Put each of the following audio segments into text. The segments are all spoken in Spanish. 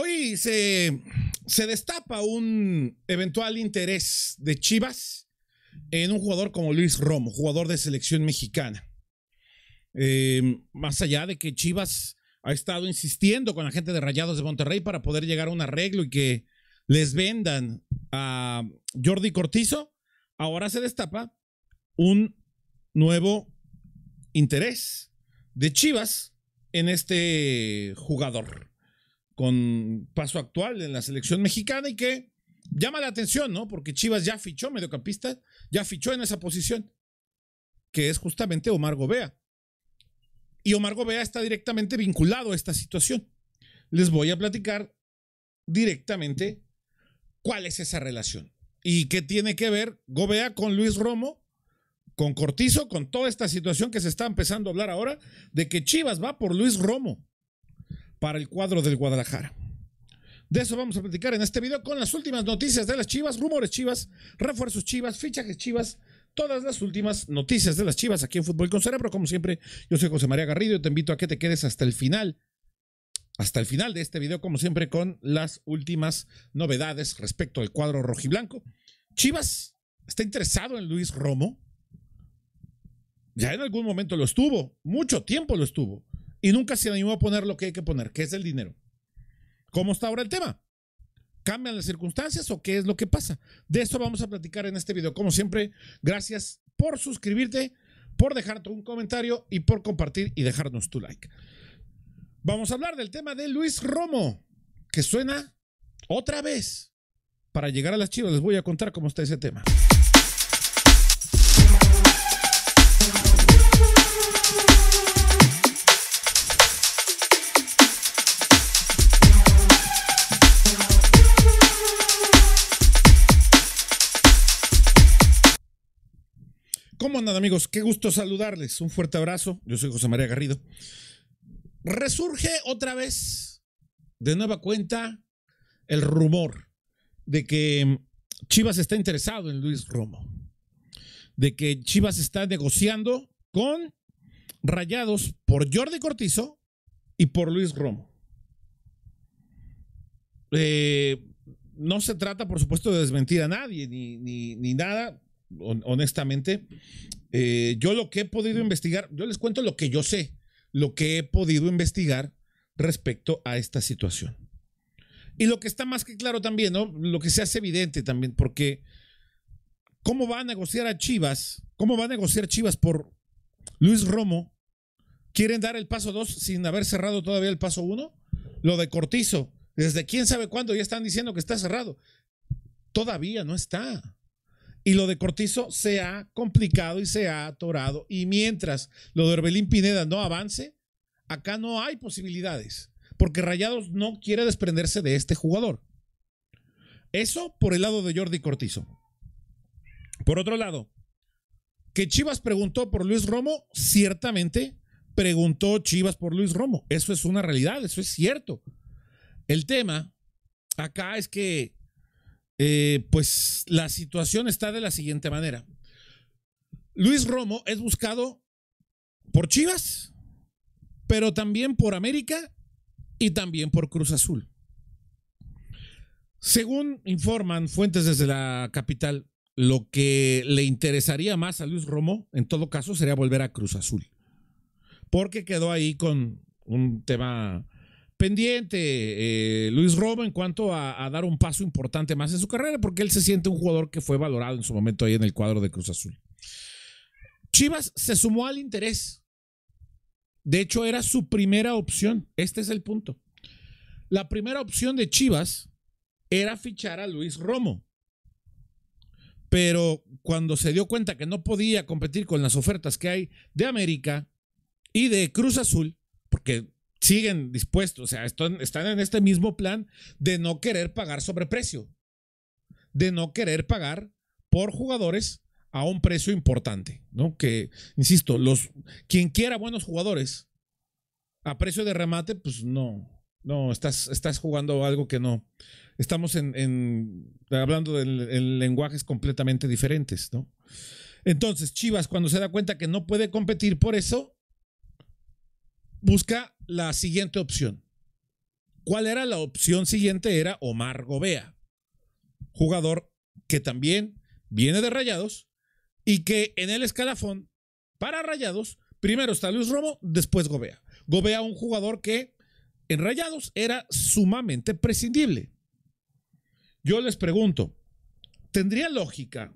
Hoy se, destapa un eventual interés de Chivas en un jugador como Luis Romo, jugador de selección mexicana. Eh, más allá de que Chivas ha estado insistiendo con la gente de Rayados de Monterrey para poder llegar a un arreglo y que les vendan a Jordi Cortizo, ahora se destapa un nuevo interés de Chivas en este jugador con paso actual en la selección mexicana y que llama la atención, ¿no? Porque Chivas ya fichó mediocampista, ya fichó en esa posición, que es justamente Omar Gobea. Y Omar Gobea está directamente vinculado a esta situación. Les voy a platicar directamente cuál es esa relación y qué tiene que ver Gobea con Luis Romo, con Cortizo, con toda esta situación que se está empezando a hablar ahora de que Chivas va por Luis Romo para el cuadro del Guadalajara. De eso vamos a platicar en este video con las últimas noticias de las Chivas, rumores Chivas, refuerzos Chivas, fichajes Chivas, todas las últimas noticias de las Chivas aquí en Fútbol con Cerebro. Como siempre, yo soy José María Garrido y te invito a que te quedes hasta el final, hasta el final de este video, como siempre, con las últimas novedades respecto al cuadro rojiblanco. Chivas está interesado en Luis Romo. Ya en algún momento lo estuvo, mucho tiempo lo estuvo y nunca se animó a poner lo que hay que poner, que es el dinero. ¿Cómo está ahora el tema? ¿Cambian las circunstancias o qué es lo que pasa? De esto vamos a platicar en este video. Como siempre, gracias por suscribirte, por dejar un comentario y por compartir y dejarnos tu like. Vamos a hablar del tema de Luis Romo, que suena otra vez para llegar a las chivas. Les voy a contar cómo está ese tema. ¿Cómo andan amigos? Qué gusto saludarles. Un fuerte abrazo. Yo soy José María Garrido. Resurge otra vez, de nueva cuenta, el rumor de que Chivas está interesado en Luis Romo. De que Chivas está negociando con Rayados por Jordi Cortizo y por Luis Romo. Eh, no se trata, por supuesto, de desmentir a nadie ni nada honestamente. Eh, yo lo que he podido investigar, yo les cuento lo que yo sé, lo que he podido investigar respecto a esta situación. Y lo que está más que claro también, Lo que se hace evidente también, porque ¿cómo va a negociar a Chivas? ¿Cómo va a negociar Chivas por Luis Romo? ¿Quieren dar el paso 2 sin haber cerrado todavía el paso 1? Lo de Cortizo, desde quién sabe cuándo ya están diciendo que está cerrado. Todavía no está. Y lo de Cortizo se ha complicado y se ha atorado. Y mientras lo de Orbelín Pineda no avance, acá no hay posibilidades, porque Rayados no quiere desprenderse de este jugador. Eso por el lado de Jordi Cortizo. Por otro lado, que Chivas preguntó por Luis Romo, ciertamente preguntó Chivas por Luis Romo. Eso es una realidad, eso es cierto. El tema acá es que eh, pues la situación está de la siguiente manera. Luis Romo es buscado por Chivas, pero también por América y también por Cruz Azul. Según informan fuentes desde la capital, lo que le interesaría más a Luis Romo, en todo caso, sería volver a Cruz Azul. Porque quedó ahí con un tema pendiente eh, Luis Romo en cuanto a, a, dar un paso importante más en su carrera, porque él se siente un jugador que fue valorado en su momento ahí en el cuadro de Cruz Azul. Chivas se sumó al interés. De hecho, era su primera opción. Este es el punto. La primera opción de Chivas era fichar a Luis Romo. Pero cuando se dio cuenta que no podía competir con las ofertas que hay de América y de Cruz Azul, porque siguen dispuestos, o sea, están, en este mismo plan de no querer pagar sobreprecio, de no querer pagar por jugadores a un precio importante, ¿no? Que, insisto, los, quien quiera buenos jugadores a precio de remate, pues no, no, estás, estás jugando algo que no. Estamos en, hablando de, en lenguajes completamente diferentes, ¿no? Entonces, Chivas, cuando se da cuenta que no puede competir por eso, busca la siguiente opción. ¿Cuál era la opción siguiente? Era Omar Gobea, jugador que también viene de Rayados y que en el escalafón para Rayados, primero está Luis Romo, después Gobea. Gobea, un jugador que en Rayados era sumamente prescindible. Yo les pregunto, ¿tendría lógica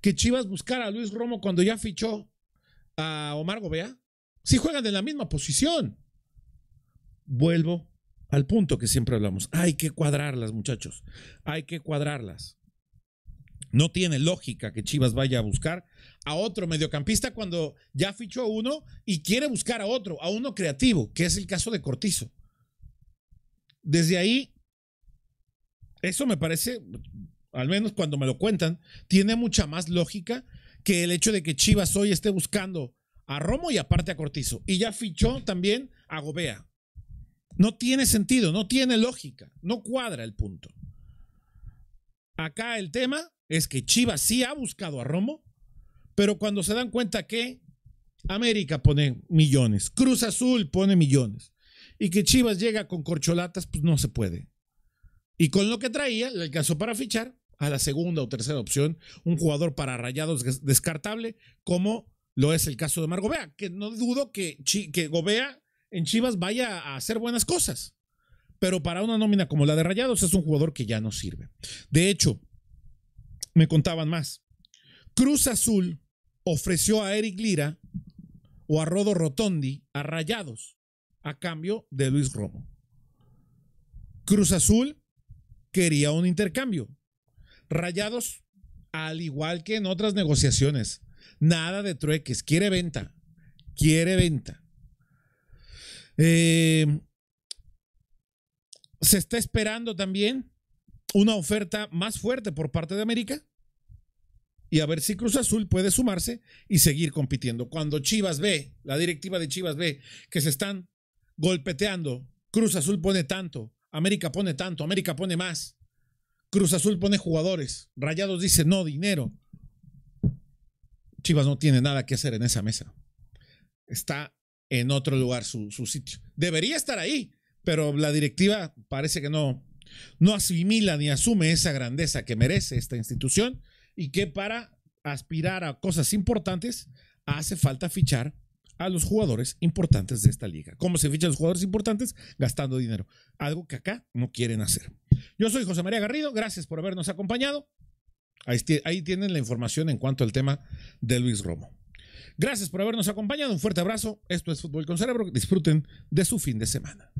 que Chivas buscara a Luis Romo cuando ya fichó a Omar Gobea? Si juegan en la misma posición. Vuelvo al punto que siempre hablamos. Hay que cuadrarlas, muchachos. Hay que cuadrarlas. No tiene lógica que Chivas vaya a buscar a otro mediocampista cuando ya fichó a uno y quiere buscar a otro, a uno creativo, que es el caso de Cortizo. Desde ahí, eso me parece, al menos cuando me lo cuentan, tiene mucha más lógica que el hecho de que Chivas hoy esté buscando a Romo y aparte a Cortizo. Y ya fichó también a Gobea. No tiene sentido, no tiene lógica, no cuadra el punto. Acá el tema es que Chivas sí ha buscado a Romo, pero cuando se dan cuenta que América pone millones, Cruz Azul pone millones, y que Chivas llega con corcholatas, pues no se puede. Y con lo que traía, le alcanzó para fichar a la segunda o tercera opción, un jugador para rayados descartable como lo es el caso de Margovea, Gobea, que no dudo que, que Gobea en Chivas vaya a hacer buenas cosas. Pero para una nómina como la de Rayados es un jugador que ya no sirve. De hecho, me contaban más. Cruz Azul ofreció a Eric Lira o a Rodo Rotondi a Rayados a cambio de Luis Romo. Cruz Azul quería un intercambio. Rayados, al igual que en otras negociaciones, Nada de trueques, quiere venta, quiere venta. Eh, se está esperando también una oferta más fuerte por parte de América y a ver si Cruz Azul puede sumarse y seguir compitiendo. Cuando Chivas ve, la directiva de Chivas ve que se están golpeteando, Cruz Azul pone tanto, América pone tanto, América pone más, Cruz Azul pone jugadores, Rayados dice no, dinero, Chivas no tiene nada que hacer en esa mesa. Está en otro lugar su, sitio. Debería estar ahí, pero la directiva parece que no, no asimila ni asume esa grandeza que merece esta institución y que para aspirar a cosas importantes hace falta fichar a los jugadores importantes de esta liga. ¿Cómo se fichan los jugadores importantes? Gastando dinero. Algo que acá no quieren hacer. Yo soy José María Garrido. Gracias por habernos acompañado. Ahí, tienen la información en cuanto al tema de Luis Romo. Gracias por habernos acompañado. Un fuerte abrazo. Esto es Fútbol con Cerebro. Disfruten de su fin de semana.